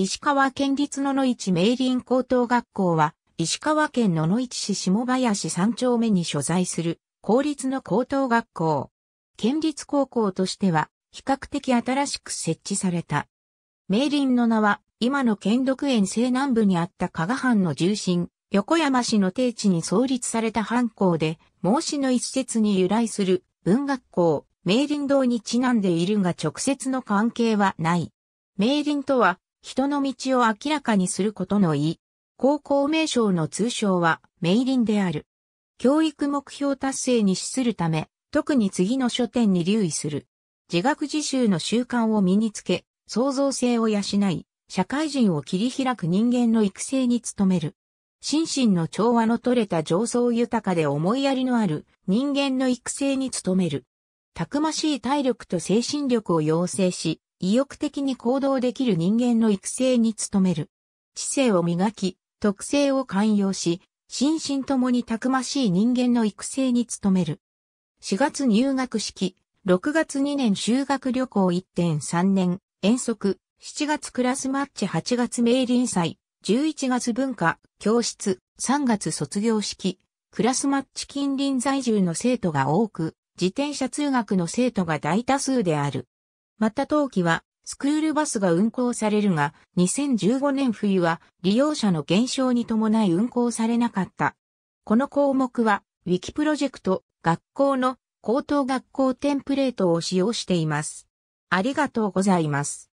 石川県立野々市明林高等学校は、石川県野々市市下林3丁目に所在する、公立の高等学校。県立高校としては、比較的新しく設置された。明林の名は、今の県独園西南部にあった加賀藩の重心、横山市の定地に創立された藩校で、孟子の一節に由来する文学校、明林堂にちなんでいるが直接の関係はない。明林とは、人の道を明らかにすることの意。高校名称の通称は、名ンである。教育目標達成に資するため、特に次の書店に留意する。自学自習の習慣を身につけ、創造性を養い、社会人を切り開く人間の育成に努める。心身の調和の取れた情層豊かで思いやりのある人間の育成に努める。たくましい体力と精神力を養成し、意欲的に行動できる人間の育成に努める。知性を磨き、特性を寛容し、心身ともにたくましい人間の育成に努める。4月入学式、6月2年修学旅行1.3年、遠足、7月クラスマッチ8月名林祭、11月文化、教室、3月卒業式、クラスマッチ近隣在住の生徒が多く、自転車通学の生徒が大多数である。また冬季はスクールバスが運行されるが、2015年冬は利用者の減少に伴い運行されなかった。この項目は、ウィキプロジェクト、学校の高等学校テンプレートを使用しています。ありがとうございます。